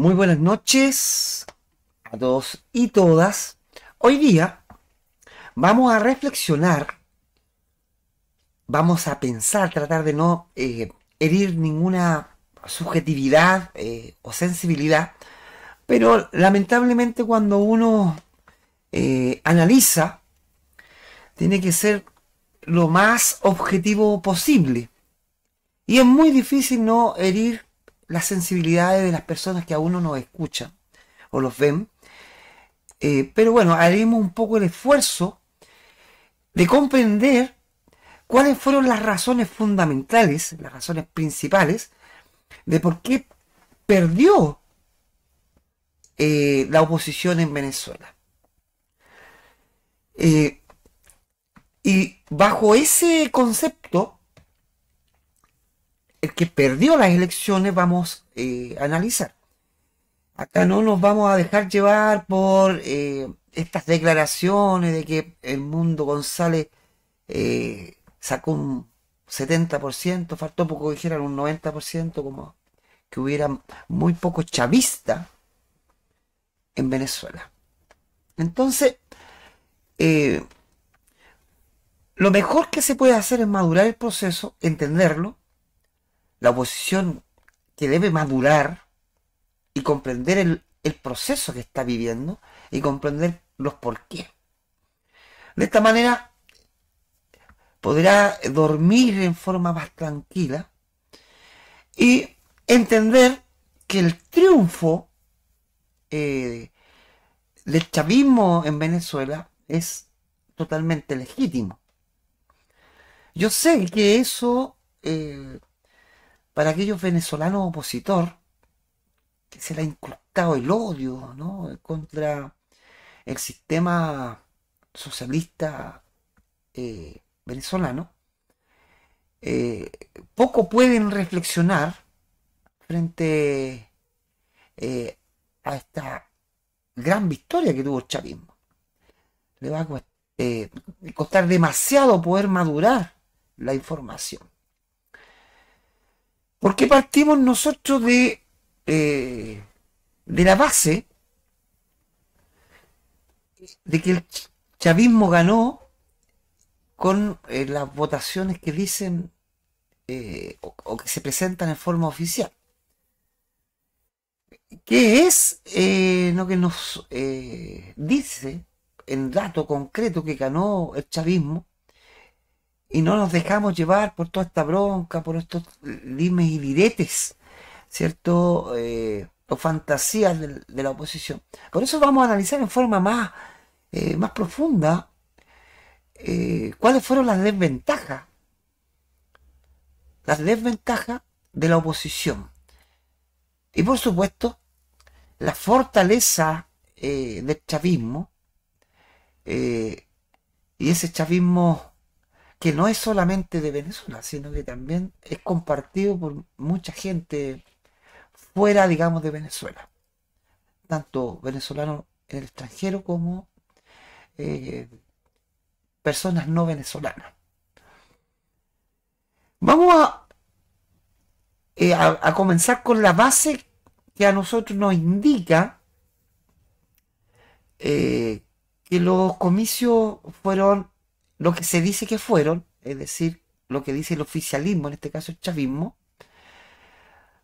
Muy buenas noches a todos y todas. Hoy día vamos a reflexionar, vamos a pensar, tratar de no eh, herir ninguna subjetividad eh, o sensibilidad, pero lamentablemente cuando uno eh, analiza, tiene que ser lo más objetivo posible. Y es muy difícil no herir las sensibilidades de las personas que a uno nos escuchan o los ven. Eh, pero bueno, haremos un poco el esfuerzo de comprender cuáles fueron las razones fundamentales, las razones principales, de por qué perdió eh, la oposición en Venezuela. Eh, y bajo ese concepto, el que perdió las elecciones vamos eh, a analizar. Acá no nos vamos a dejar llevar por eh, estas declaraciones de que el mundo González eh, sacó un 70%, faltó poco que dijeran un 90%, como que hubiera muy poco chavista en Venezuela. Entonces, lo mejor que se puede hacer es madurar el proceso, entenderlo, la oposición que debe madurar y comprender el, proceso que está viviendo y comprender los por De esta manera podrá dormir en forma más tranquila y entender que el triunfo eh, del chavismo en Venezuela es totalmente legítimo. Yo sé que eso eh, para aquellos venezolanos opositor que se les ha inculcado el odio contra el sistema socialista eh, venezolano, eh, poco pueden reflexionar frente eh, a esta gran victoria que tuvo el chavismo. Le va a costar demasiado poder madurar la información. ¿Por partimos nosotros de, eh, de la base de que el chavismo ganó con eh, las votaciones que dicen eh, o, o, que se presentan en forma oficial? ¿Qué es lo que nos dice en dato concreto que ganó el chavismo y no nos dejamos llevar por toda esta bronca, por estos dimes y diretes, ¿cierto? Eh, o fantasías de, la oposición. Por eso vamos a analizar en forma más, eh, más profunda eh, cuáles fueron las desventajas. Las desventajas de la oposición. Y por supuesto, la fortaleza del chavismo y ese chavismo que no es solamente de Venezuela, sino que también es compartido por mucha gente fuera, digamos, de Venezuela. Tanto venezolanos en el extranjero como eh, personas no venezolanas. Vamos eh, a, a, comenzar con la base que a nosotros nos indica eh, que los comicios fueron lo que se dice que fueron, es decir, lo que dice el oficialismo, en este caso el chavismo,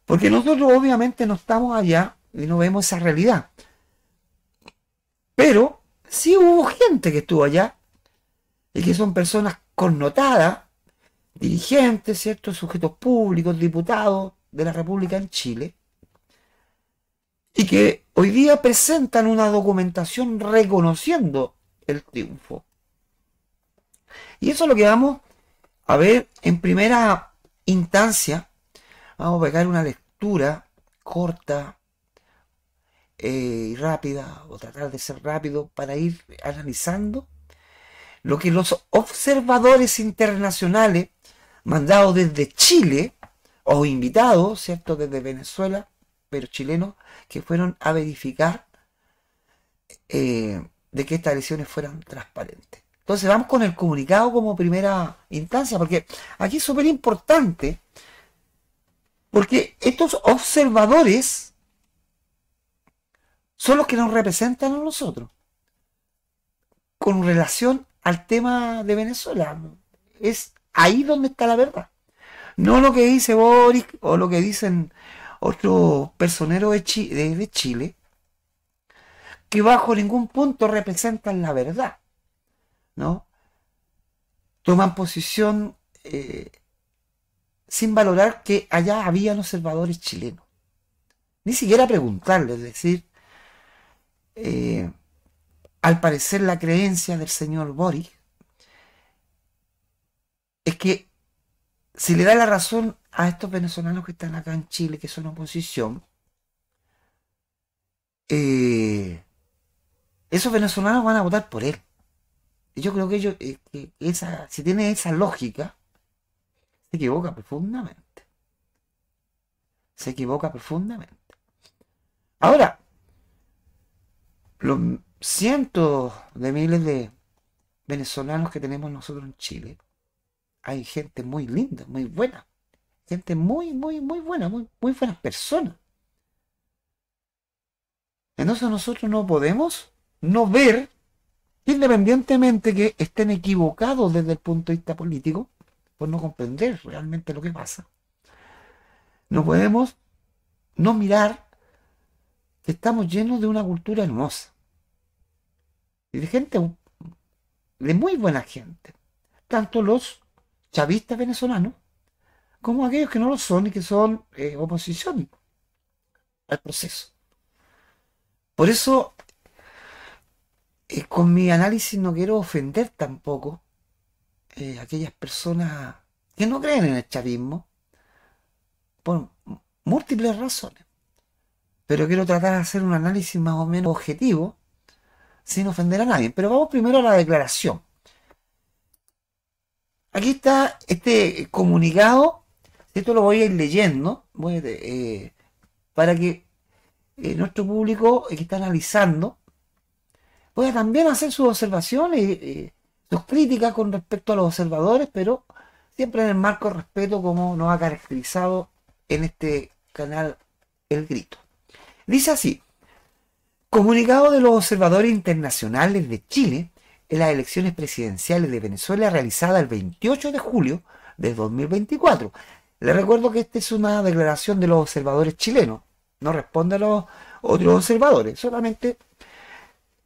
porque nosotros obviamente no estamos allá y no vemos esa realidad. Pero sí hubo gente que estuvo allá y que son personas connotadas, dirigentes, ciertos sujetos públicos, diputados de la República en Chile, y que hoy día presentan una documentación reconociendo el triunfo. Y eso es lo que vamos a ver en primera instancia. Vamos a pegar una lectura corta eh, y rápida, o tratar de ser rápido, para ir analizando lo que los observadores internacionales mandados desde Chile, o invitados, ¿cierto?, desde Venezuela, pero chilenos, que fueron a verificar eh, de que estas elecciones fueran transparentes. Entonces vamos con el comunicado como primera instancia, porque aquí es súper importante, porque estos observadores son los que nos representan a nosotros, con relación al tema de Venezuela. Es ahí donde está la verdad. No lo que dice Boric o lo que dicen otros personeros de, Chile, que bajo ningún punto representan la verdad. ¿no? Toman posición eh, sin valorar que allá habían observadores chilenos. Ni siquiera preguntarle es decir, eh, al parecer la creencia del señor Boris es que si le da la razón a estos venezolanos que están acá en Chile, que son oposición, eh, esos venezolanos van a votar por él yo creo que ellos, eh, esa, si tiene esa lógica, se equivoca profundamente. Se equivoca profundamente. Ahora, los cientos de miles de venezolanos que tenemos nosotros en Chile, hay gente muy linda, muy buena. Gente muy, muy, muy buena, muy, muy buenas personas. Entonces nosotros no podemos no ver independientemente que estén equivocados desde el punto de vista político, por no comprender realmente lo que pasa. No podemos no mirar que estamos llenos de una cultura hermosa y de gente, de muy buena gente, tanto los chavistas venezolanos como aquellos que no lo son y que son eh, oposición al proceso. Por eso eh, con mi análisis no quiero ofender tampoco a eh, aquellas personas que no creen en el chavismo por múltiples razones. Pero quiero tratar de hacer un análisis más o menos objetivo sin ofender a nadie. Pero vamos primero a la declaración. Aquí está este comunicado. Esto lo voy a ir leyendo eh, para que nuestro público que está analizando pueda también hacer sus observaciones y, sus críticas con respecto a los observadores, pero siempre en el marco de respeto como nos ha caracterizado en este canal El Grito. Dice así, comunicado de los observadores internacionales de Chile en las elecciones presidenciales de Venezuela realizada el 28 de julio de 2024. Les recuerdo que esta es una declaración de los observadores chilenos, no responde a los otros observadores, solamente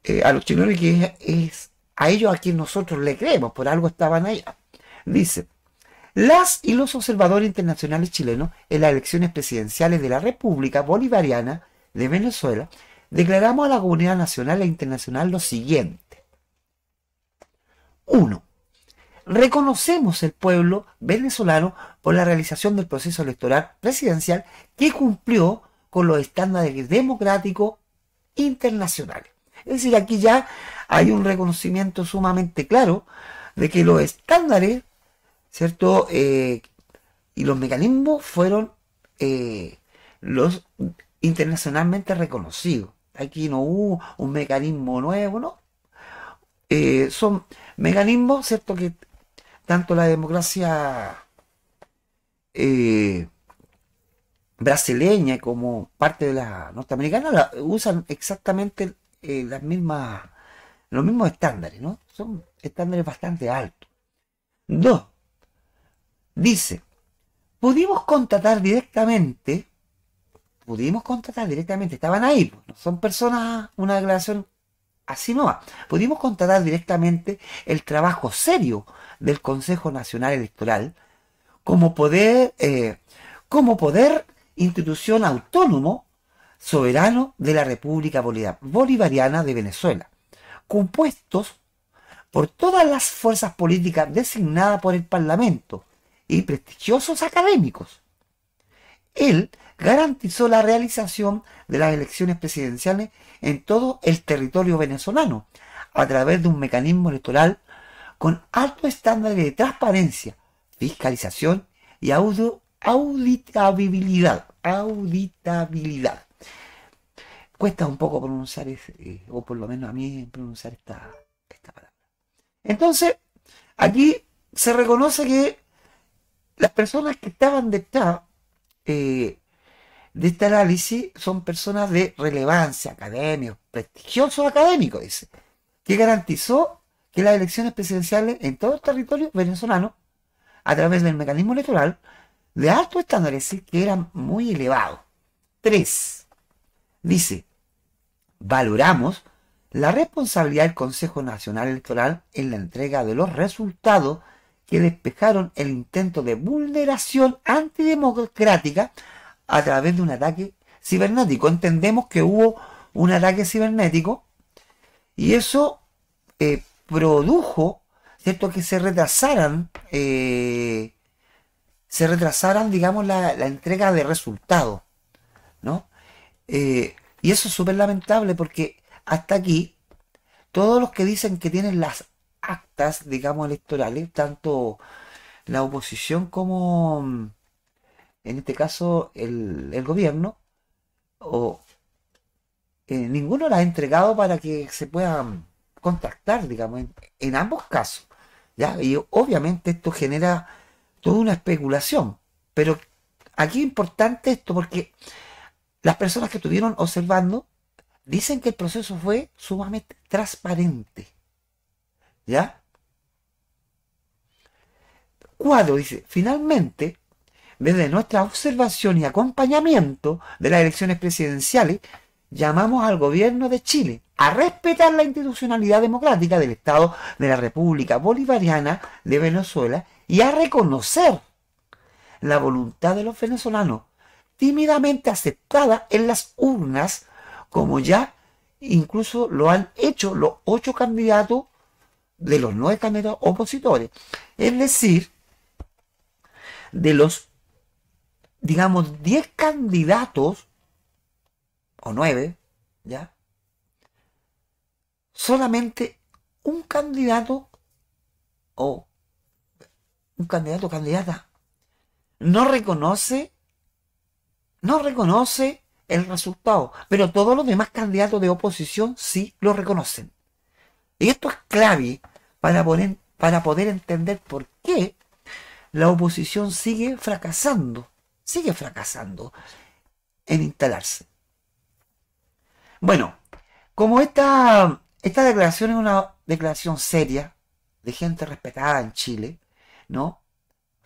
eh, a los chilenos que es, a ellos a quien nosotros le creemos, por algo estaban allá. Dice, las y los observadores internacionales chilenos en las elecciones presidenciales de la República Bolivariana de Venezuela declaramos a la comunidad nacional e internacional lo siguiente. Uno, Reconocemos el pueblo venezolano por la realización del proceso electoral presidencial que cumplió con los estándares democráticos internacionales. Es decir, aquí ya hay un reconocimiento sumamente claro de que los estándares, ¿cierto? Eh, y los mecanismos fueron eh, los internacionalmente reconocidos. Aquí no hubo un mecanismo nuevo, ¿no? Eh, son mecanismos, ¿cierto? Que tanto la democracia brasileña como parte de la norteamericana usan exactamente eh, las mismas, los mismos estándares, ¿no? Son estándares bastante altos. Dos, dice, pudimos contratar directamente, pudimos contratar directamente, estaban ahí, pues, no son personas, una declaración así no va. Pudimos contratar directamente el trabajo serio del Consejo Nacional Electoral como poder, eh, como poder institución autónomo soberano de la República Bolivariana de Venezuela, compuestos por todas las fuerzas políticas designadas por el Parlamento y prestigiosos académicos. Él garantizó la realización de las elecciones presidenciales en todo el territorio venezolano a través de un mecanismo electoral con alto estándar de transparencia, fiscalización y auditabilidad. auditabilidad cuesta un poco pronunciar, eh, o por lo menos a mí pronunciar esta, palabra. Entonces, aquí se reconoce que las personas que estaban de eh, este análisis son personas de relevancia, académicos, prestigiosos académico dice, que garantizó que las elecciones presidenciales en todo el territorio venezolano, a través del mecanismo electoral, de alto estándar, es decir, que eran muy elevados. Tres, dice, valoramos la responsabilidad del Consejo Nacional Electoral en la entrega de los resultados que despejaron el intento de vulneración antidemocrática a través de un ataque cibernético. Entendemos que hubo un ataque cibernético y eso eh, produjo cierto que se retrasaran eh, se retrasaran digamos la, entrega de resultados ¿no? Eh, y eso es súper lamentable porque hasta aquí todos los que dicen que tienen las actas, digamos, electorales, tanto la oposición como, mm, en este caso, el, gobierno, o eh, ninguno las ha entregado para que se puedan contactar, digamos, en, ambos casos. ¿ya? Y obviamente esto genera toda una especulación, pero aquí es importante esto porque las personas que estuvieron observando dicen que el proceso fue sumamente transparente. ¿Ya? Cuadro dice, finalmente, desde nuestra observación y acompañamiento de las elecciones presidenciales, llamamos al gobierno de Chile a respetar la institucionalidad democrática del Estado de la República Bolivariana de Venezuela y a reconocer la voluntad de los venezolanos tímidamente aceptada en las urnas, como ya incluso lo han hecho los ocho candidatos de los nueve candidatos opositores. Es decir, de los, digamos, diez candidatos, o nueve, ¿ya? Solamente un candidato o un candidato o candidata no reconoce no reconoce el resultado, pero todos los demás candidatos de oposición sí lo reconocen. Y esto es clave para, para poder entender por qué la oposición sigue fracasando, sigue fracasando en instalarse. Bueno, como esta, esta declaración es una declaración seria de gente respetada en Chile, ¿no?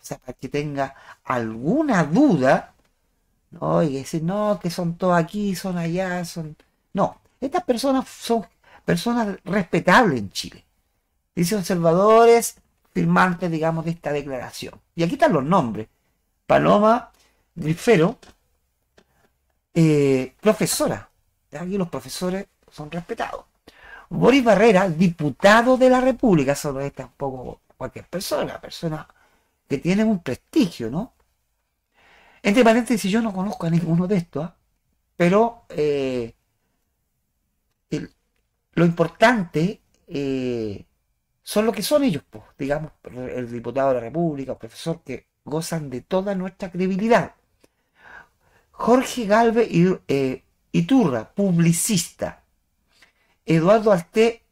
O sea, para que tenga alguna duda, no, y no, que son todos aquí, son allá, son... No, estas personas son personas respetables en Chile. Dice observadores, firmantes, digamos, de esta declaración. Y aquí están los nombres. Paloma Grifero, eh, profesora. Aquí los profesores son respetados. Boris Barrera, diputado de la República, solo es tampoco cualquier persona, persona que tienen un prestigio, ¿no? Entre paréntesis, yo no conozco a ninguno de estos, ¿ah? pero eh, lo importante eh, son lo que son ellos, digamos, el diputado de la República, el profesor, que gozan de toda nuestra credibilidad. Jorge Galvez eh, Iturra, publicista. Eduardo Arte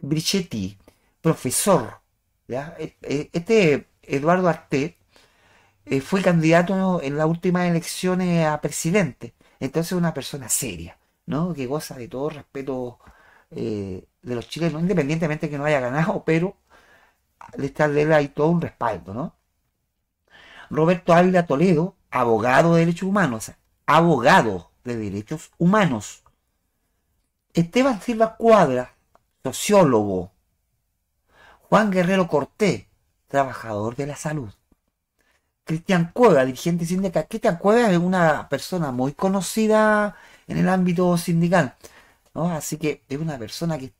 Brichetti, profesor. E-, e-, este Eduardo Arte eh, fue candidato en las últimas elecciones a presidente. Entonces una persona seria, ¿no? Que goza de todo respeto eh, de los chilenos, independientemente que no haya ganado, pero le de él hay todo un respaldo, ¿no? Roberto Ávila Toledo, abogado de derechos humanos, abogado de derechos humanos. Esteban Silva Cuadra, sociólogo. Juan Guerrero Cortés, trabajador de la salud. Cristian Cueva, dirigente sindical. Cristian Cueva es una persona muy conocida en el ámbito sindical, Así que es una persona que,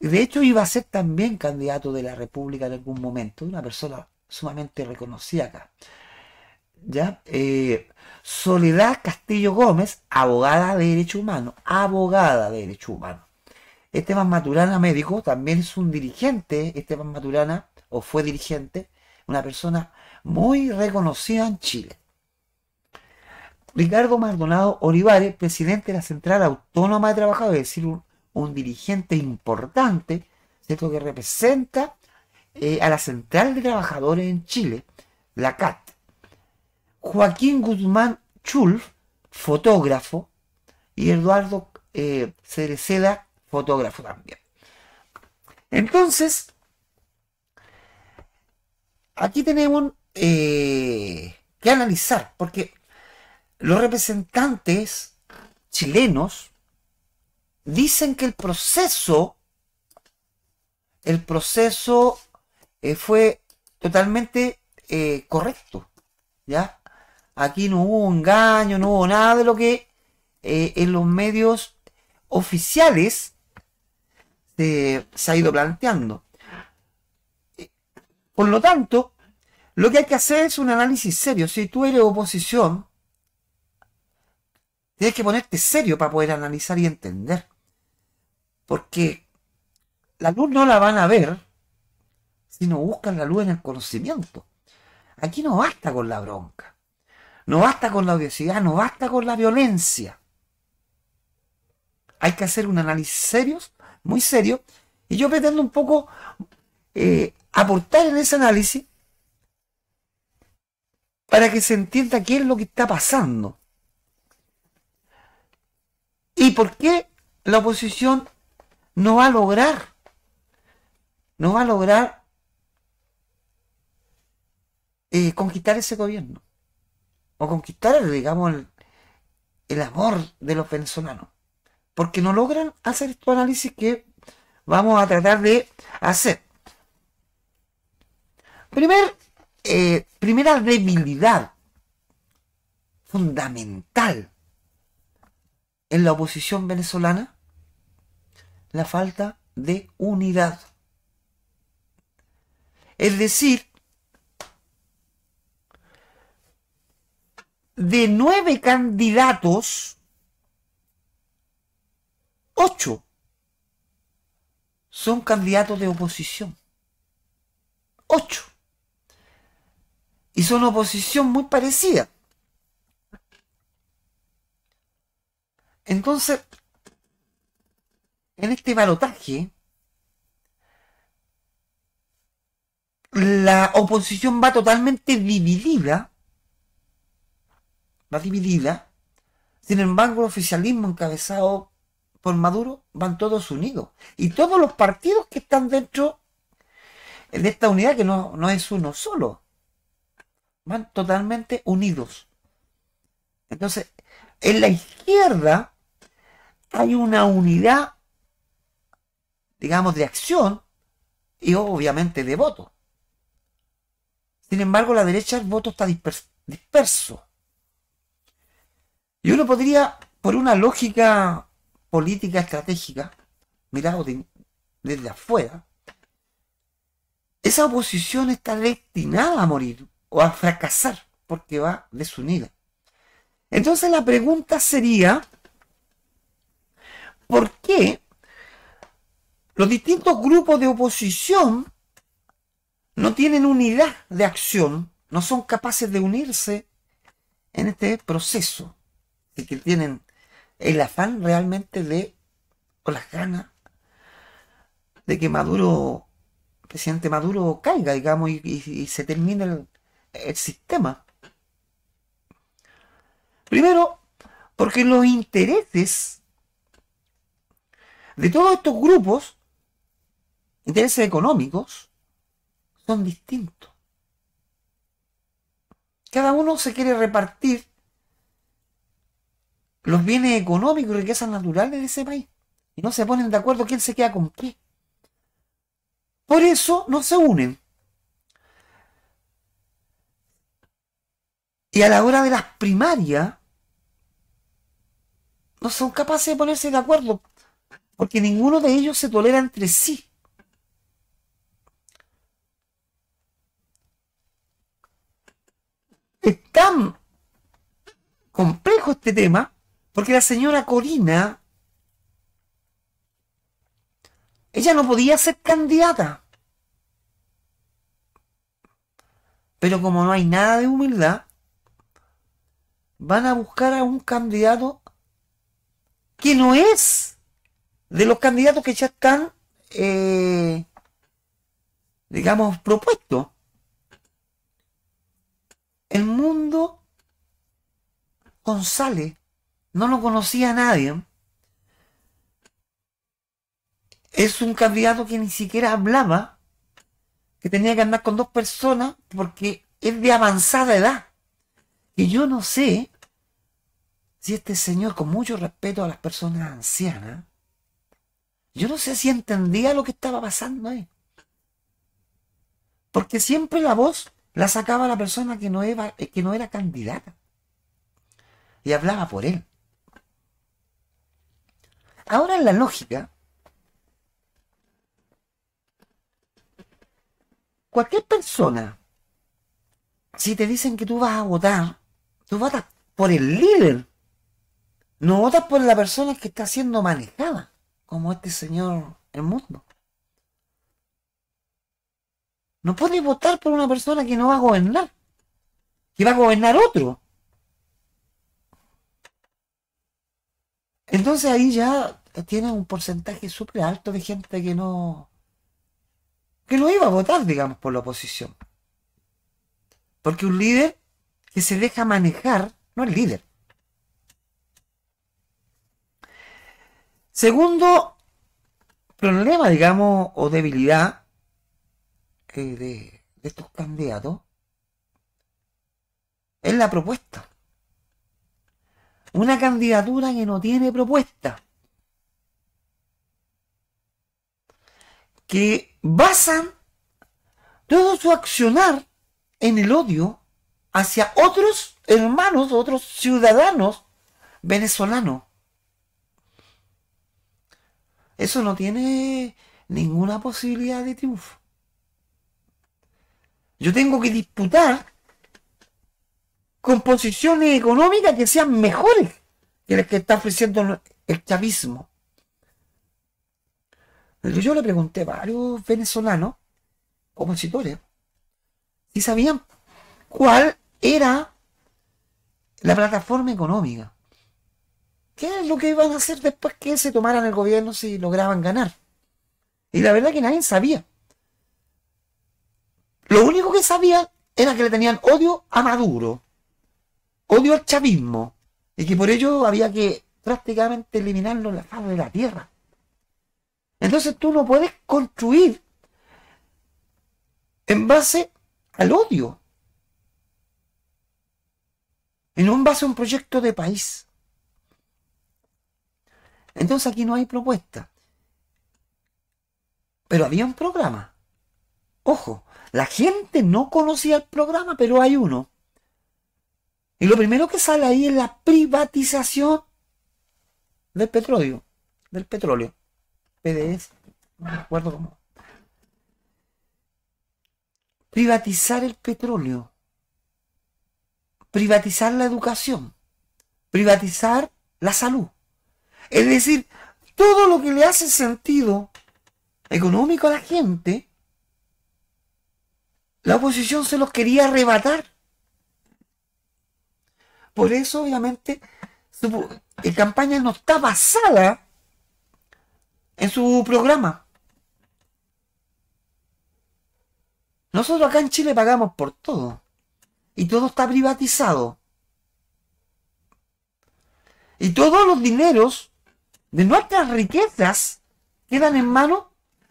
de hecho, iba a ser también candidato de la República en algún momento, una persona sumamente reconocida acá. ¿Ya? Eh, Soledad Castillo Gómez, abogada de Derecho Humano, abogada de Derecho Humano. Esteban Maturana, médico, también es un dirigente, Esteban Maturana, o fue dirigente una persona muy reconocida en Chile. Ricardo Maldonado Olivares, presidente de la Central Autónoma de Trabajadores, es decir, un, dirigente importante, que representa eh, a la Central de Trabajadores en Chile, la CAT. Joaquín Guzmán Chulf, fotógrafo, y Eduardo eh, Cereceda, fotógrafo también. Entonces, aquí tenemos eh, que analizar, porque los representantes chilenos dicen que el proceso, el proceso eh, fue totalmente eh, correcto, ¿ya? Aquí no hubo engaño, no hubo nada de lo que en los medios oficiales se ha ido planteando. Por lo tanto, lo que hay que hacer es un análisis serio. Si tú eres oposición, tienes que ponerte serio para poder analizar y entender. Porque la luz no la van a ver si no buscan la luz en el conocimiento. Aquí no basta con la bronca, no basta con la obesidad, no basta con la violencia. Hay que hacer un análisis serio, muy serio, y yo pretendo un poco eh, aportar en ese análisis para que se entienda qué es lo que está pasando. ¿Y por qué la oposición no va a lograr? No va a lograr eh, conquistar ese gobierno. O conquistar, digamos, el, el amor de los venezolanos. Porque no logran hacer este análisis que vamos a tratar de hacer. Eh, primera debilidad fundamental en la oposición venezolana, la falta de unidad. Es decir, de nueve candidatos, ocho son candidatos de oposición. Ocho y son oposición muy parecida. Entonces, en este balotaje, la oposición va totalmente dividida, va dividida, sin embargo el oficialismo encabezado por Maduro van todos unidos, y todos los partidos que están dentro de esta unidad que no, no es uno solo, van totalmente unidos. Entonces, en la izquierda hay una unidad, digamos, de acción y obviamente de voto. Sin embargo, la derecha el voto está disperso. Y uno podría, por una lógica política estratégica, mirado desde afuera, esa oposición está destinada a morir o a fracasar porque va desunida. Entonces la pregunta sería, ¿por qué los distintos grupos de oposición no tienen unidad de acción, no son capaces de unirse en este proceso y que tienen el afán realmente de, o las ganas, de que Maduro, presidente Maduro, caiga, digamos, y, y se termine el, el sistema. Primero, porque los intereses de todos estos grupos, intereses económicos, son distintos. Cada uno se quiere repartir los bienes económicos y riquezas naturales de ese país. Y no se ponen de acuerdo quién se queda con qué. Por eso no se unen. Y a la hora de las primarias, no son capaces de ponerse de acuerdo, porque ninguno de ellos se tolera entre sí. Es tan complejo este tema, porque la señora Corina, ella no podía ser candidata. Pero como no hay nada de humildad, van a buscar a un candidato que no es de los candidatos que ya están, eh, digamos, propuestos. El mundo González no lo conocía a nadie. Es un candidato que ni siquiera hablaba, que tenía que andar con dos personas porque es de avanzada edad. Y yo no sé si este señor, con mucho respeto a las personas ancianas, yo no sé si entendía lo que estaba pasando ahí. Porque siempre la voz la sacaba la persona que no era, eh, que no era candidata. Y hablaba por él. Ahora en la lógica, cualquier persona, si te dicen que tú vas a votar Tú votas por el líder. No votas por la persona que está siendo manejada, como este señor el mundo. No puedes votar por una persona que no va a gobernar, que va a gobernar otro. Entonces ahí ya tiene un porcentaje súper alto de gente que no que no iba a votar, digamos, por la oposición. Porque un líder que se deja manejar, no el líder. Segundo problema, digamos, o debilidad eh, de estos candidatos es la propuesta. Una candidatura que no tiene propuesta. Que basan todo su accionar en el odio hacia otros hermanos, otros ciudadanos venezolanos. Eso no tiene ninguna posibilidad de triunfo. Yo tengo que disputar con posiciones económicas que sean mejores que las que está ofreciendo el chavismo. Yo le pregunté a varios venezolanos, opositores, si sabían cuál era la plataforma económica. ¿Qué es lo que iban a hacer después que se tomaran el gobierno si lograban ganar? Y la verdad que nadie sabía. Lo único que sabía era que le tenían odio a Maduro, odio al chavismo, y que por ello había que prácticamente eliminarlo en la faz de la tierra. Entonces tú no puedes construir en base al odio en un base a un proyecto de país. Entonces aquí no hay propuesta. Pero había un programa. Ojo, la gente no conocía el programa, pero hay uno. Y lo primero que sale ahí es la privatización del petróleo. Del petróleo. PDS. No recuerdo cómo. Privatizar el petróleo privatizar la educación, privatizar la salud. Es decir, todo lo que le hace sentido económico a la gente, la oposición se los quería arrebatar. Por eso, obviamente, la campaña no está basada en su programa. Nosotros acá en Chile pagamos por todo y todo está privatizado. Y todos los dineros de nuestras riquezas quedan en manos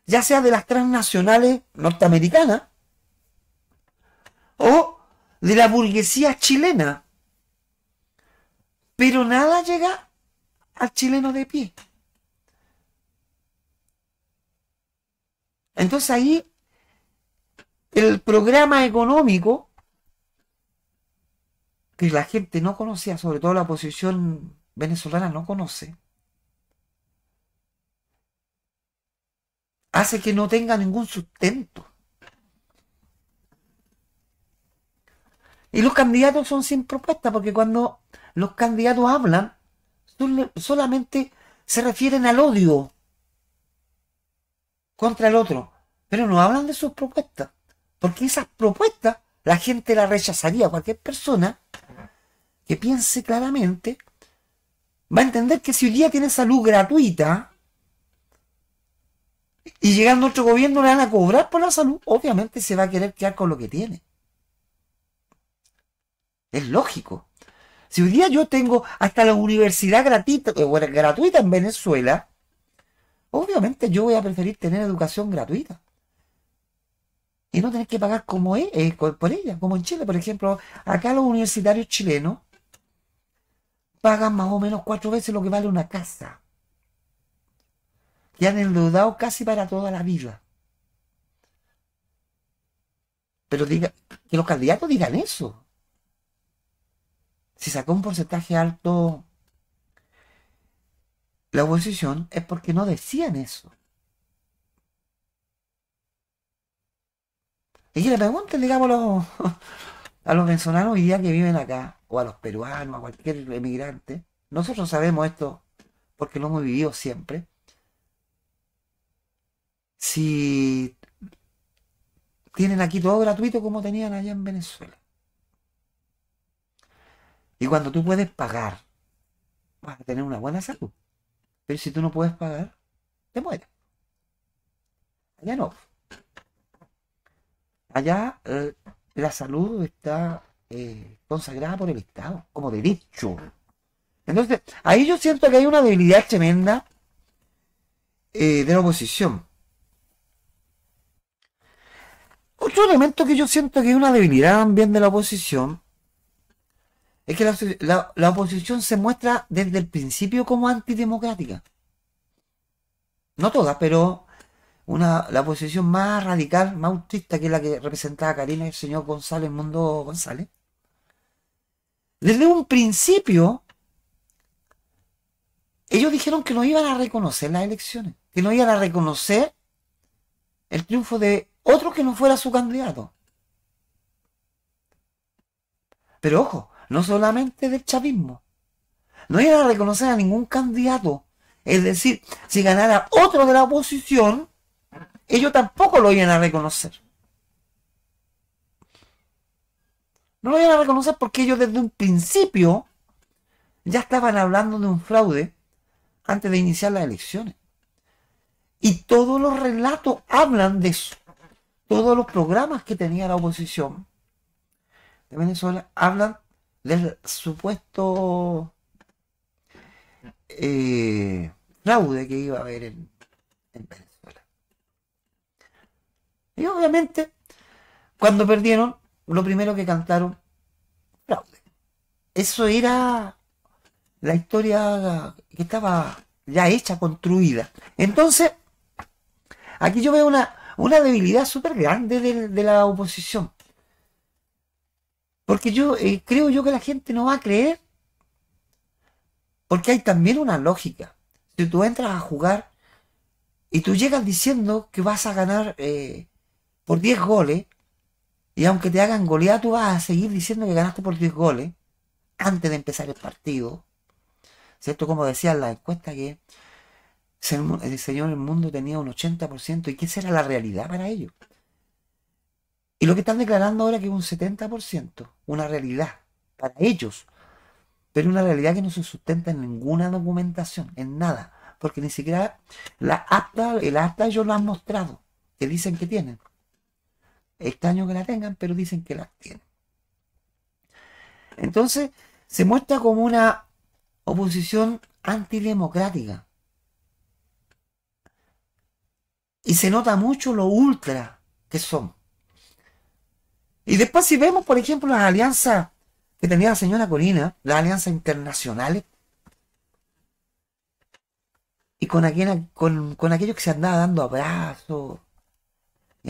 ya sea de las transnacionales norteamericanas o de la burguesía chilena. Pero nada llega al chileno de pie. Entonces ahí el programa económico que la gente no conocía, sobre todo la oposición venezolana no conoce, hace que no tenga ningún sustento. Y los candidatos son sin propuestas porque cuando los candidatos hablan, solamente se refieren al odio contra el otro, pero no hablan de sus propuestas, porque esas propuestas la gente la rechazaría. Cualquier persona que piense claramente va a entender que si hoy día tiene salud gratuita y llegando a otro gobierno le van a cobrar por la salud, obviamente se va a querer quedar con lo que tiene. Es lógico. Si hoy día yo tengo hasta la universidad gratuita, eh, gratuita en Venezuela, obviamente yo voy a preferir tener educación gratuita y no tener que pagar como eh, por ella, como en Chile. Por ejemplo, acá los universitarios chilenos pagan más o menos cuatro veces lo que vale una casa. Y han endeudado casi para toda la vida. Pero diga, que los candidatos digan eso. Si sacó un porcentaje alto la oposición es porque no decían eso. Y le pregunten, digamos, a los venezolanos hoy día que viven acá, o a los peruanos, a cualquier emigrante. Nosotros sabemos esto porque lo hemos vivido siempre. Si tienen aquí todo gratuito como tenían allá en Venezuela. Y cuando tú puedes pagar, vas a tener una buena salud. Pero si tú no puedes pagar, te mueres. Allá no allá eh, la salud está eh, consagrada por el Estado, como derecho. Entonces, ahí yo siento que hay una debilidad tremenda eh, de la oposición. Otro elemento que yo siento que es una debilidad también de la oposición es que la, la oposición se muestra desde el principio como antidemocrática. No todas, pero una, la posición más radical, más autista que la que representaba Karina y el señor González Mundo González. Desde un principio, ellos dijeron que no iban a reconocer las elecciones, que no iban a reconocer el triunfo de otro que no fuera su candidato. Pero ojo, no solamente del chavismo. No iban a reconocer a ningún candidato. Es decir, si ganara otro de la oposición, ellos tampoco lo iban a reconocer. No lo iban a reconocer porque ellos desde un principio ya estaban hablando de un fraude antes de iniciar las elecciones. Y todos los relatos hablan de eso. Todos los programas que tenía la oposición de Venezuela hablan del supuesto eh, fraude que iba a haber en Venezuela obviamente, cuando perdieron, lo primero que cantaron, Eso era la historia que estaba ya hecha, construida. Entonces, aquí yo veo una, una debilidad súper grande de, la oposición. Porque yo eh, creo yo que la gente no va a creer. Porque hay también una lógica. Si tú entras a jugar y tú llegas diciendo que vas a ganar eh, por 10 goles, y aunque te hagan golear tú vas a seguir diciendo que ganaste por 10 goles antes de empezar el partido. ¿Cierto? Como decía la encuesta que el Señor el mundo tenía un 80% y qué será la realidad para ellos. Y lo que están declarando ahora que es un 70%, una realidad para ellos, pero una realidad que no se sustenta en ninguna documentación, en nada, porque ni siquiera la el acta ellos lo han mostrado, que dicen que tienen. Extraño que la tengan, pero dicen que las tienen. Entonces, se muestra como una oposición antidemocrática. Y se nota mucho lo ultra que son. Y después si vemos, por ejemplo, las alianzas que tenía la señora Corina, las alianzas internacionales, y con, con, con aquellos que se andaban dando abrazos,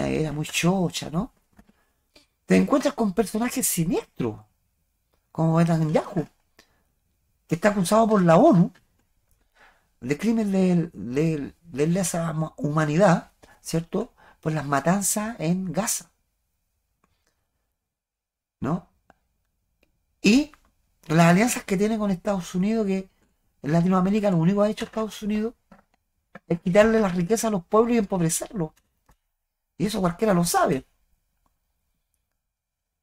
era muy chocha, ¿no? Te encuentras con personajes siniestros, como eran Yahoo, que está acusado por la ONU de crimen de, de, lesa humanidad, ¿cierto? Por las matanzas en Gaza. ¿No? Y las alianzas que tiene con Estados Unidos, que en Latinoamérica lo único que ha hecho Estados Unidos es quitarle la riqueza a los pueblos y empobrecerlos. Y eso cualquiera lo sabe.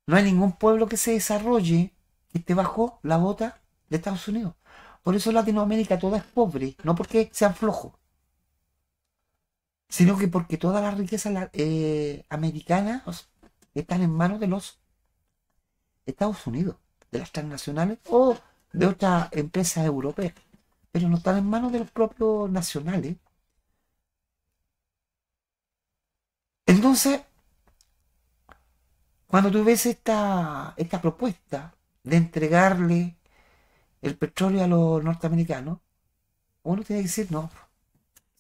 No hay ningún pueblo que se desarrolle que esté bajo la bota de Estados Unidos. Por eso Latinoamérica toda es pobre, no porque sean flojos, sino que porque toda la riqueza eh, americana está están en manos de los Estados Unidos, de las transnacionales o de otras empresas europeas, pero no están en manos de los propios nacionales. Entonces, cuando tú ves esta, propuesta de entregarle el petróleo a los norteamericanos, uno tiene que decir, no,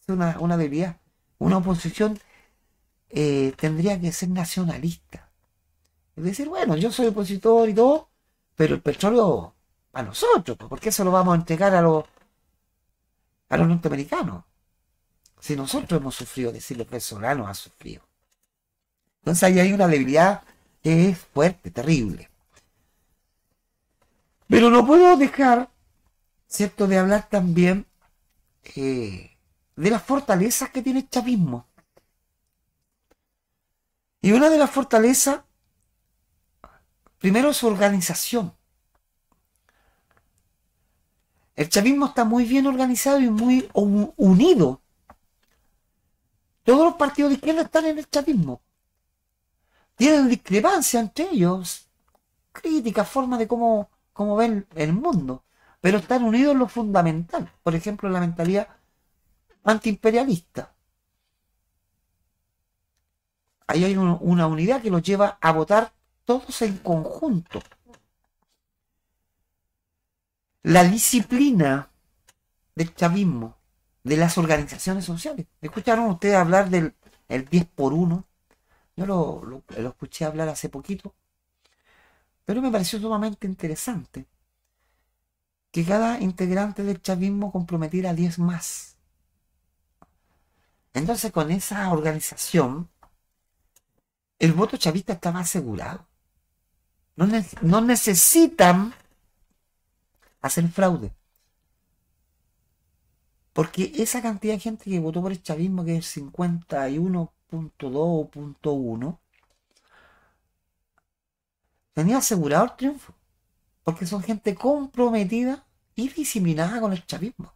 es una, una debilidad. Una oposición eh, tendría que ser nacionalista. Es decir, bueno, yo soy opositor y todo, pero el petróleo a nosotros, ¿por qué se lo vamos a entregar a los, a los norteamericanos. Si nosotros hemos sufrido, decir los venezolanos ha sufrido. Entonces ahí hay una debilidad que es fuerte, terrible. Pero no puedo dejar, ¿cierto?, de hablar también eh, de las fortalezas que tiene el chavismo. Y una de las fortalezas, primero es su organización. El chavismo está muy bien organizado y muy unido. Todos los partidos de izquierda están en el chavismo tienen discrepancia entre ellos, críticas, formas de cómo, cómo ven el mundo, pero están unidos en lo fundamental, por ejemplo, en la mentalidad antiimperialista. Ahí hay una unidad que los lleva a votar todos en conjunto. La disciplina del chavismo, de las organizaciones sociales. ¿Escucharon ustedes hablar del el 10 por 1? lo, escuché hablar hace poquito, pero me pareció sumamente interesante que cada integrante del chavismo comprometiera a 10 más. Entonces con esa organización, el voto chavista estaba asegurado. No, no necesitan hacer fraude. Porque esa cantidad de gente que votó por el chavismo, que es 51 .2 o punto tenía asegurado el triunfo. Porque son gente comprometida y diseminada con el chavismo.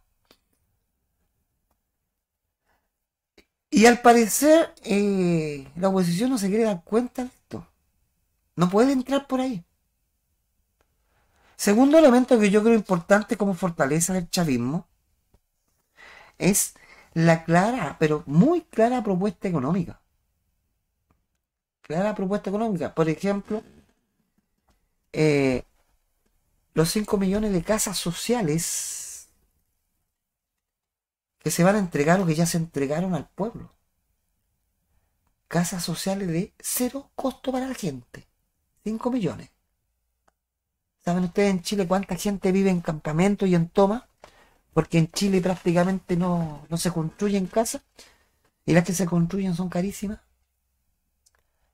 Y al parecer eh, la oposición no se quiere dar cuenta de esto. No puede entrar por ahí. Segundo elemento que yo creo importante como fortaleza del chavismo es la clara, pero muy clara propuesta económica. Clara propuesta económica. Por ejemplo, eh, los 5 millones de casas sociales que se van a entregar o que ya se entregaron al pueblo. Casas sociales de cero costo para la gente. 5 millones. ¿Saben ustedes en Chile cuánta gente vive en campamento y en tomas? porque en Chile prácticamente no, no se construyen casas y las que se construyen son carísimas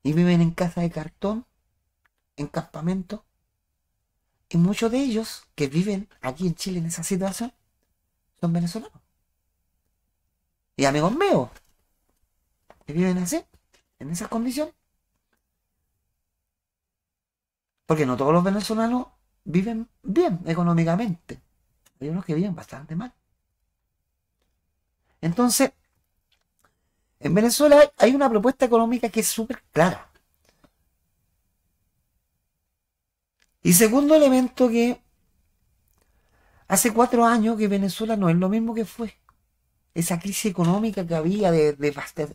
y viven en casas de cartón, en campamentos y muchos de ellos que viven aquí en Chile en esa situación son venezolanos y amigos míos que viven así, en esas condiciones. Porque no todos los venezolanos viven bien económicamente. Hay unos que viven bastante mal. Entonces, en Venezuela hay una propuesta económica que es súper clara. Y segundo elemento que hace cuatro años que Venezuela no es lo mismo que fue. Esa crisis económica que había, de,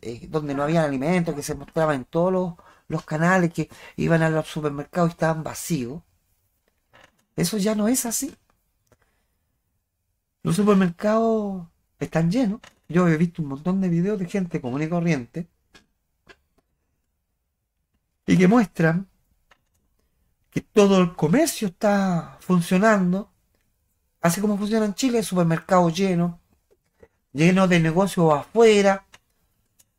eh, donde no había alimentos, que se mostraba en todos los, los canales, que iban a los supermercados y estaban vacíos. Eso ya no es así. Los supermercados están llenos. Yo he visto un montón de videos de gente común y corriente y que muestran que todo el comercio está funcionando, así como funciona en Chile, supermercado lleno. Lleno de negocios afuera,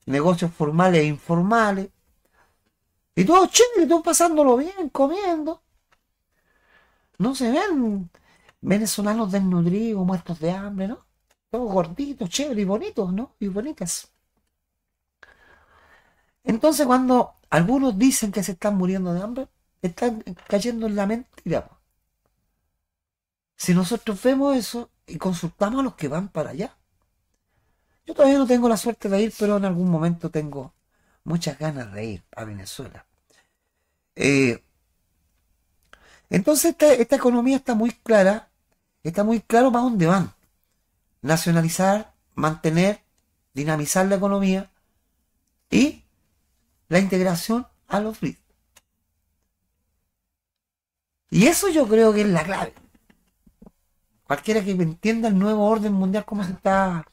negocios formales e informales, y todos chévere, todos pasándolo bien, comiendo. No se ven venezolanos desnudridos, muertos de hambre, ¿no? Todos gorditos, chéveres y bonitos, ¿no? Y bonitas. Entonces cuando algunos dicen que se están muriendo de hambre, están cayendo en la mentira. Si nosotros vemos eso y consultamos a los que van para allá. Yo todavía no tengo la suerte de ir, pero en algún momento tengo muchas ganas de ir a Venezuela. Eh, entonces esta, economía está muy clara está muy claro para dónde van. Nacionalizar, mantener, dinamizar la economía y la integración a los BRICS. Y eso yo creo que es la clave. Cualquiera que entienda el nuevo orden mundial como se está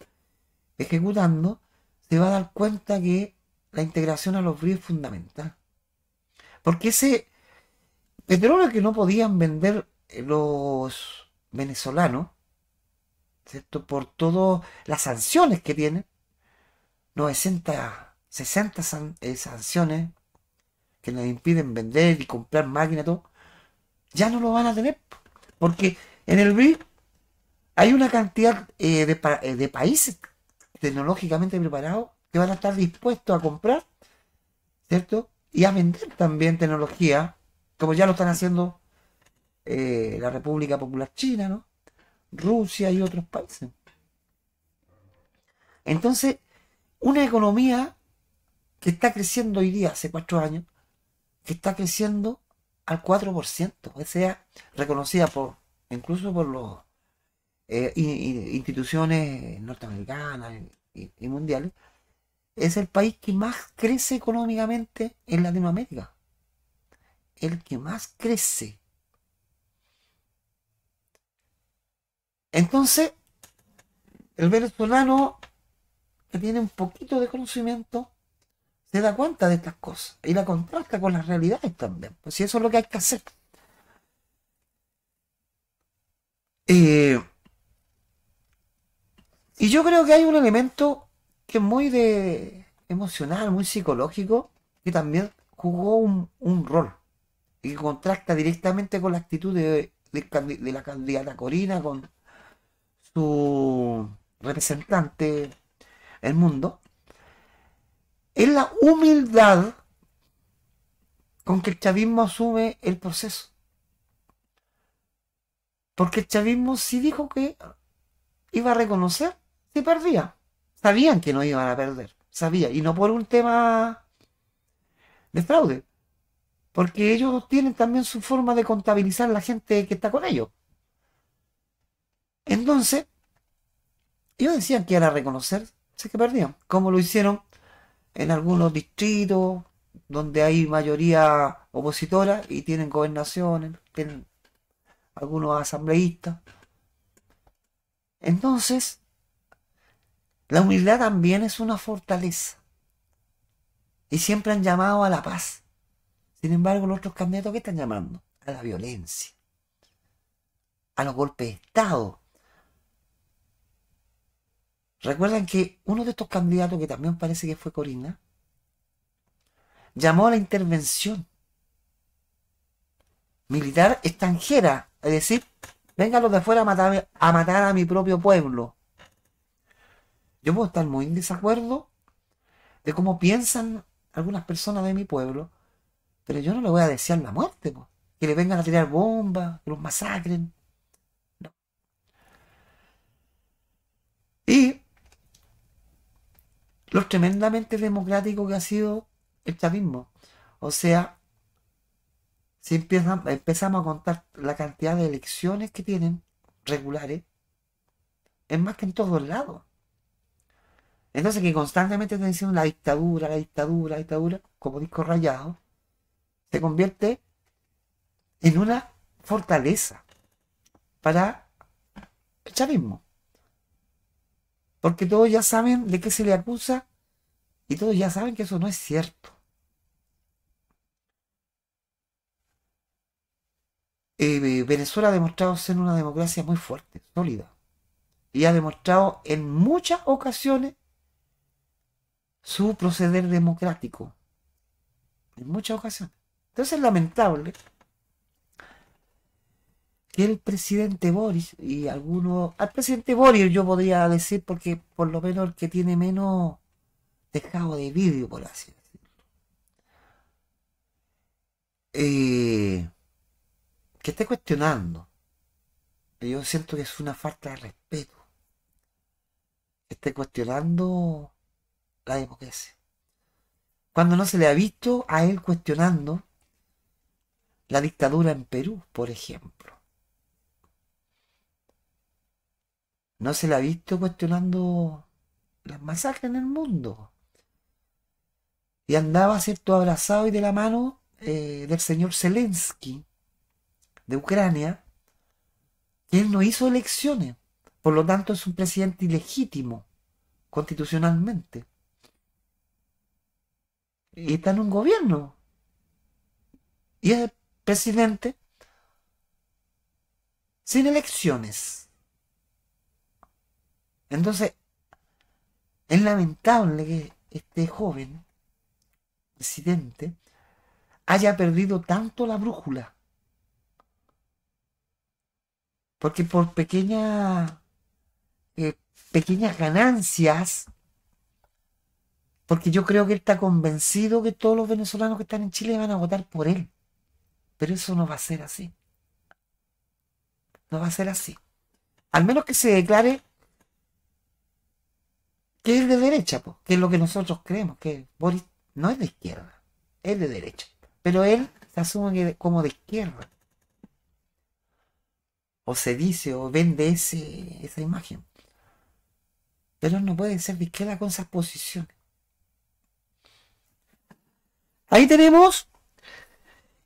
ejecutando, se va a dar cuenta que la integración a los BRICS es fundamental. Porque ese petróleo que no podían vender eh, los venezolano, ¿cierto? Por todas las sanciones que tiene, 90, 60 sanciones que nos impiden vender y comprar máquinas, ya no lo van a tener. Porque en el BRIC hay una cantidad eh, de, eh, de países tecnológicamente preparados que van a estar dispuestos a comprar, ¿cierto? Y a vender también tecnología, como ya lo están haciendo eh, la República Popular China, ¿no? Rusia y otros países. Entonces, una economía que está creciendo hoy día, hace cuatro años, que está creciendo al 4%, o sea, reconocida por incluso por las eh, instituciones norteamericanas y mundiales, es el país que más crece económicamente en Latinoamérica. El que más crece Entonces, el venezolano que tiene un poquito de conocimiento se da cuenta de estas cosas y la contrasta con las realidades también. Pues si eso es lo que hay que hacer. Eh, y yo creo que hay un elemento que es muy de emocional, muy psicológico, que también jugó un, rol y que contrasta directamente con la actitud de, de la candidata Corina, con su representante el mundo, es la humildad con que el chavismo asume el proceso. Porque el chavismo si dijo que iba a reconocer se perdía. Sabían que no iban a perder, sabía, y no por un tema de fraude, porque ellos tienen también su forma de contabilizar la gente que está con ellos. Entonces, ellos decían que era sé que perdían, como lo hicieron en algunos distritos donde hay mayoría opositora y tienen gobernaciones, tienen algunos asambleístas. Entonces, la humildad también es una fortaleza. Y siempre han llamado a la paz. Sin embargo, los otros candidatos, ¿qué están llamando? A la violencia. A los golpes de Estado. Recuerdan que uno de estos candidatos, que también parece que fue Corina, llamó a la intervención militar extranjera, es decir, vengan los de afuera a matar, a mi propio pueblo. Yo puedo estar muy en desacuerdo de cómo piensan algunas personas de mi pueblo, pero yo no le voy a desear la muerte, que le vengan a tirar bombas, que los masacren. Y lo tremendamente democrático que ha sido el chavismo. O sea, si empiezan, empezamos a contar la cantidad de elecciones que tienen regulares, es más que en todos lados. Entonces que constantemente están diciendo la dictadura, la dictadura, la dictadura, como disco rayado, se convierte en una fortaleza para el chavismo. Porque todos ya saben de qué se le acusa y todos ya saben que eso no es cierto. Eh, Venezuela ha demostrado ser una democracia muy fuerte, sólida. Y ha demostrado en muchas ocasiones su proceder democrático. En muchas ocasiones. Entonces es lamentable que el presidente Boris y algunos al presidente Boris yo podría decir porque por lo menos el que tiene menos dejado de vídeo por así decirlo eh, que esté cuestionando yo siento que es una falta de respeto que esté cuestionando la democracia cuando no se le ha visto a él cuestionando la dictadura en Perú por ejemplo no se la ha visto cuestionando las masacres en el mundo. Y andaba, ¿cierto?, abrazado y de la mano eh, del señor Zelensky de Ucrania, que él no hizo elecciones. Por lo tanto, es un presidente ilegítimo constitucionalmente. Y está en un gobierno. Y es presidente sin elecciones. Entonces, es lamentable que este joven presidente haya perdido tanto la brújula. Porque por pequeña, eh, pequeñas ganancias, porque yo creo que él está convencido que todos los venezolanos que están en Chile van a votar por él. Pero eso no va a ser así. No va a ser así. Al menos que se declare que es de derecha, que es lo que nosotros creemos, que Boris no es de izquierda, es de derecha. Pero él se asume como de izquierda. O se dice o vende esa imagen. Pero no puede ser de izquierda con esas posiciones. Ahí tenemos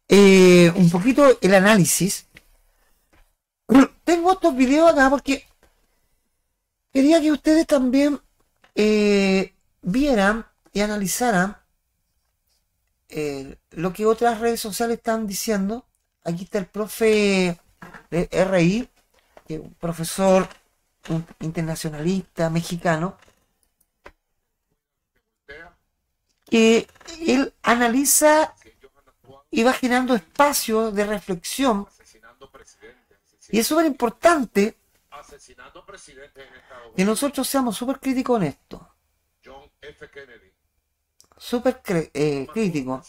eh, un poquito el análisis. Tengo estos videos acá porque quería que ustedes también eh, vieran y analizaran eh, lo que otras redes sociales están diciendo. Aquí está el profe de RI, un profesor internacionalista mexicano, que él analiza y va generando espacios de reflexión. Y es súper importante asesinando presidentes en Y nosotros seamos súper críticos en esto. John F. Kennedy. Súper eh, crítico.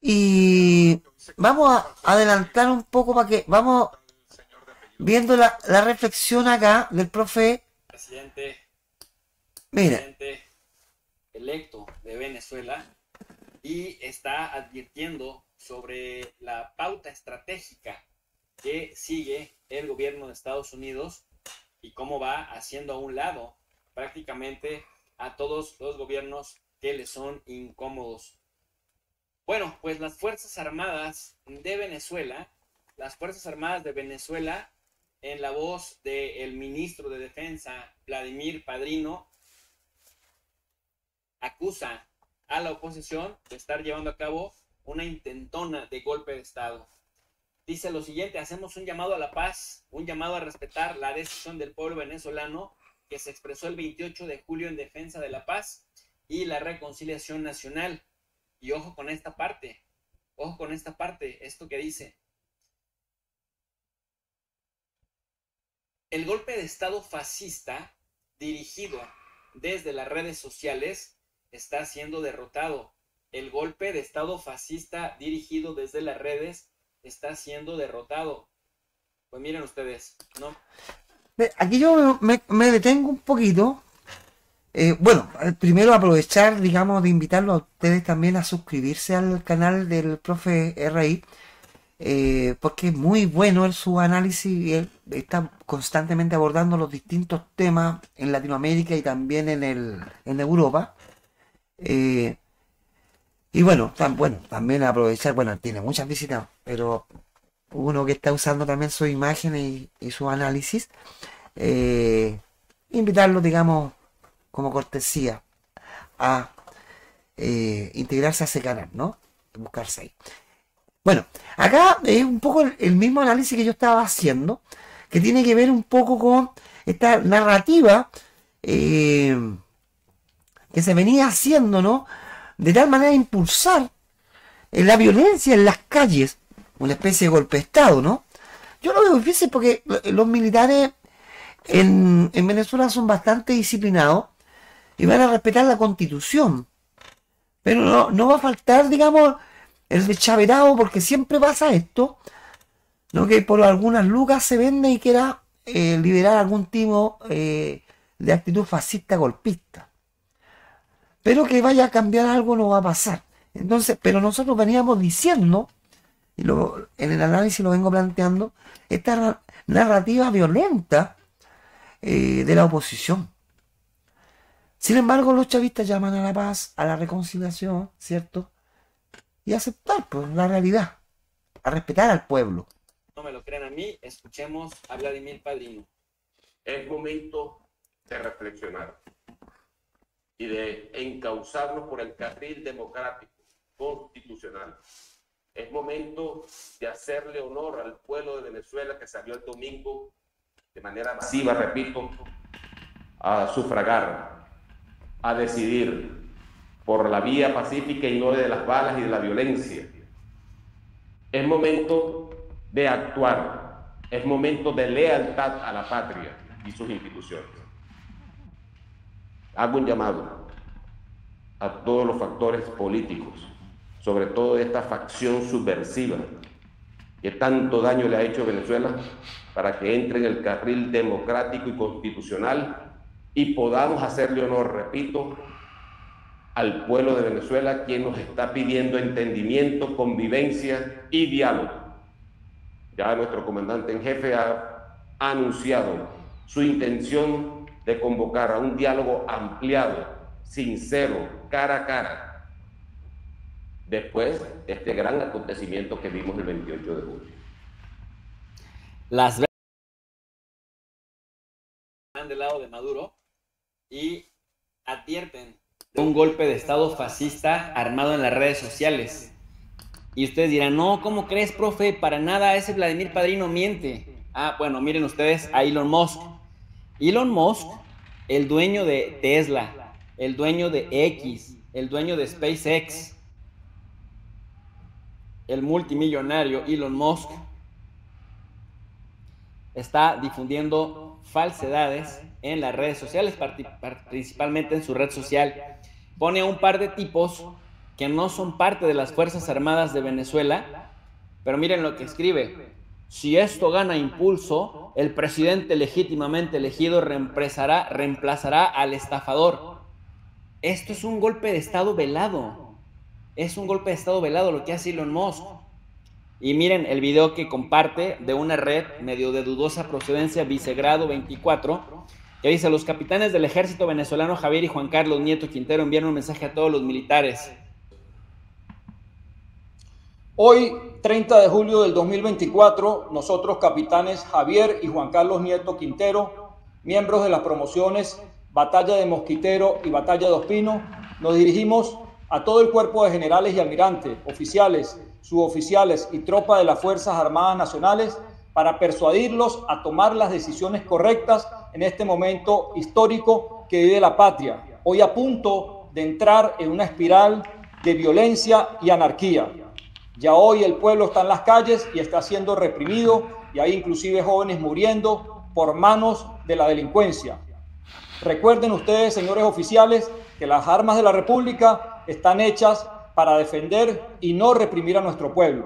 Y vamos a adelantar un poco para que vamos viendo la, reflexión acá del profe. Presidente electo de Venezuela y está advirtiendo sobre la pauta estratégica que sigue el gobierno de Estados Unidos y cómo va haciendo a un lado prácticamente a todos los gobiernos que le son incómodos. Bueno, pues las Fuerzas Armadas de Venezuela, las Fuerzas Armadas de Venezuela, en la voz del ministro de Defensa, Vladimir Padrino, acusa a la oposición de estar llevando a cabo una intentona de golpe de Estado. Dice lo siguiente, hacemos un llamado a la paz, un llamado a respetar la decisión del pueblo venezolano que se expresó el 28 de julio en defensa de la paz y la reconciliación nacional. Y ojo con esta parte, ojo con esta parte, esto que dice. El golpe de Estado fascista dirigido desde las redes sociales está siendo derrotado el golpe de Estado fascista dirigido desde las redes está siendo derrotado. Pues miren ustedes, ¿no? Aquí yo me, detengo un poquito. Eh, bueno, eh, primero aprovechar, digamos, de invitarlo a ustedes también a suscribirse al canal del profe RI, eh, porque es muy bueno en su análisis y él está constantemente abordando los distintos temas en Latinoamérica y también en, el, Europa. Y bueno, tan, bueno, también aprovechar, bueno, tiene muchas visitas, pero uno que está usando también su imagen y, su análisis, eh, invitarlo, digamos, como cortesía a eh, integrarse a ese canal, ¿no? Buscarse ahí. Bueno, acá es un poco el, mismo análisis que yo estaba haciendo, que tiene que ver un poco con esta narrativa eh, que se venía haciendo, ¿no? de tal manera impulsar eh, la violencia en las calles, una especie de golpe de Estado, ¿no? Yo lo veo difícil porque eh, los militares en, Venezuela son bastante disciplinados y van a respetar la constitución. Pero no, va a faltar, digamos, el chaverado, porque siempre pasa esto, ¿no? que por algunas lucas se vende y quiera eh, liberar algún tipo de actitud fascista golpista. Pero que vaya a cambiar algo no va a pasar. Entonces, pero nosotros veníamos diciendo, y lo, en el análisis lo vengo planteando, esta narrativa violenta eh, de la oposición. Sin embargo, los chavistas llaman a la paz, a la reconciliación, ¿cierto? Y a aceptar pues, la realidad, a respetar al pueblo. No me lo crean a mí, escuchemos a Vladimir Padrino. Es momento de reflexionar y de encauzarnos por el carril democrático, constitucional. Es momento de hacerle honor al pueblo de Venezuela que salió el domingo de manera masiva, repito, a sufragar, a decidir por la vía pacífica y no de las balas y de la violencia. Es momento de actuar, es momento de lealtad a la patria y sus instituciones. Hago un llamado a todos los factores políticos, sobre todo esta facción subversiva que tanto daño le ha hecho a Venezuela, para que entre en el carril democrático y constitucional y podamos hacerle honor, repito, al pueblo de Venezuela, quien nos está pidiendo entendimiento, convivencia y diálogo. Ya nuestro comandante en jefe ha anunciado su intención de convocar a un diálogo ampliado, sincero, cara a cara, después de este gran acontecimiento que vimos el 28 de julio. Las están del lado de Maduro y advierten un golpe de Estado fascista armado en las redes sociales. Y ustedes dirán, no, ¿cómo crees, profe? Para nada, ese Vladimir Padrino miente. Ah, bueno, miren ustedes a Elon Musk Elon Musk, el dueño de Tesla, el dueño de X, el dueño de SpaceX, el multimillonario Elon Musk, está difundiendo falsedades en las redes sociales, principalmente en su red social. Pone a un par de tipos que no son parte de las Fuerzas Armadas de Venezuela, pero miren lo que escribe. Si esto gana impulso, el presidente legítimamente elegido reemplazará, reemplazará al estafador. Esto es un golpe de Estado velado. Es un golpe de Estado velado lo que hace Elon Musk. Y miren el video que comparte de una red medio de dudosa procedencia, Vicegrado 24, que dice, los capitanes del ejército venezolano Javier y Juan Carlos Nieto Quintero enviaron un mensaje a todos los militares. Hoy 30 de julio del 2024, nosotros capitanes Javier y Juan Carlos Nieto Quintero, miembros de las promociones Batalla de Mosquitero y Batalla de Ospino, nos dirigimos a todo el cuerpo de generales y almirantes, oficiales, suboficiales y tropa de las Fuerzas Armadas Nacionales para persuadirlos a tomar las decisiones correctas en este momento histórico que vive la patria, hoy a punto de entrar en una espiral de violencia y anarquía. Ya hoy el pueblo está en las calles y está siendo reprimido y hay inclusive jóvenes muriendo por manos de la delincuencia. Recuerden ustedes, señores oficiales, que las armas de la República están hechas para defender y no reprimir a nuestro pueblo.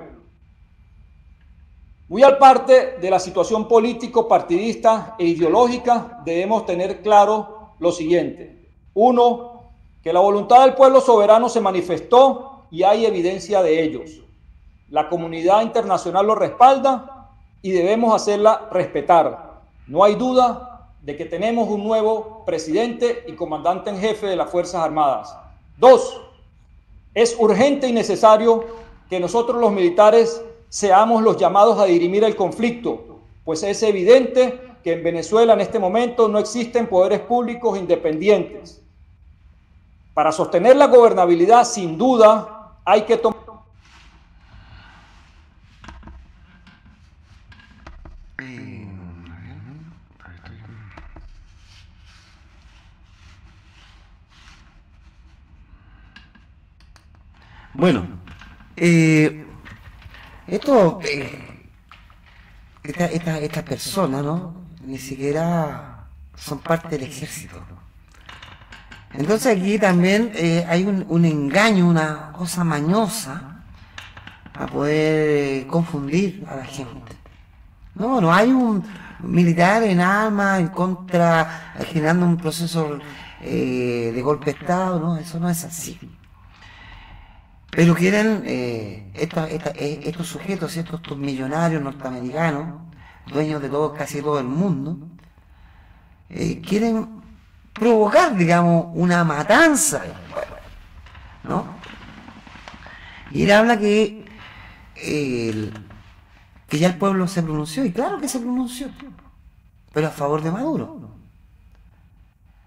Muy al parte de la situación político, partidista e ideológica, debemos tener claro lo siguiente. Uno, que la voluntad del pueblo soberano se manifestó y hay evidencia de ellos. La comunidad internacional lo respalda y debemos hacerla respetar. No hay duda de que tenemos un nuevo presidente y comandante en jefe de las Fuerzas Armadas. Dos, es urgente y necesario que nosotros los militares seamos los llamados a dirimir el conflicto, pues es evidente que en Venezuela en este momento no existen poderes públicos independientes. Para sostener la gobernabilidad, sin duda, hay que tomar Bueno, eh, esto, eh, estas personas, ¿no? Ni siquiera son parte del ejército. Entonces aquí también eh, hay un, engaño, una cosa mañosa a poder confundir a la gente. No, no hay un militar en armas en contra, generando un proceso de golpe de Estado, no, eso no es así. Pero quieren eh, eh, estos sujetos, estos, millonarios norteamericanos, dueños de todo, casi todo el mundo, eh, quieren provocar, digamos, una matanza ¿no? Y él habla que, que ya el pueblo se pronunció, y claro que se pronunció, pero a favor de Maduro.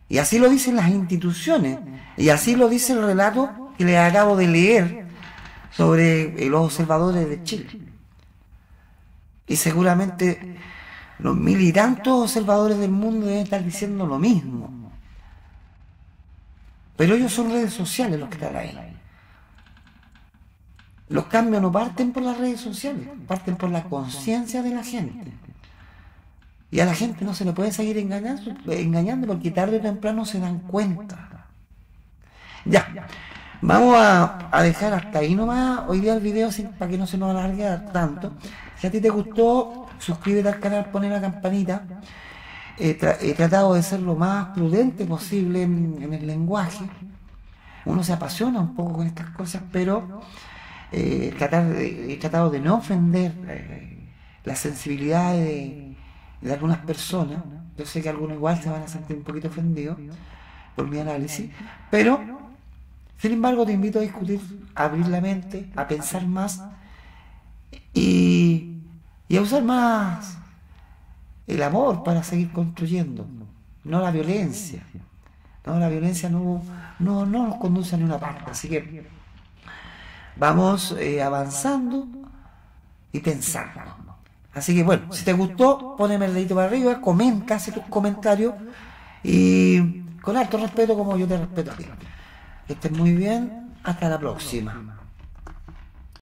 Y así lo dicen las instituciones, y así lo dice el relato que les acabo de leer sobre los observadores de Chile. Y seguramente los mil y tantos observadores del mundo deben estar diciendo lo mismo. Pero ellos son redes sociales los que están ahí. Los cambios no parten por las redes sociales, parten por la conciencia de la gente. Y a la gente no se le puede seguir engañando, engañando porque tarde o temprano se dan cuenta. Ya. Vamos a, dejar hasta ahí nomás hoy día el video para que no se nos alargue tanto. Si a ti te gustó, suscríbete al canal, poner la campanita. Eh, he, tratado de ser lo más prudente posible en, el lenguaje. Uno se apasiona un poco con estas cosas, pero eh, he tratado de no ofender eh, la sensibilidad de, de algunas personas. Yo sé que algunos igual se van a sentir un poquito ofendidos por mi análisis, pero sin embargo, te invito a discutir, a abrir la mente, a pensar más y, a usar más el amor para seguir construyendo, no la violencia. No, la violencia no, no, nos conduce a ninguna parte. Así que vamos eh, avanzando y pensando. Así que bueno, si te gustó, poneme el dedito para arriba, comenta, hace tus comentarios y con alto respeto como yo te respeto a ti. Que estén muy bien. Hasta la próxima.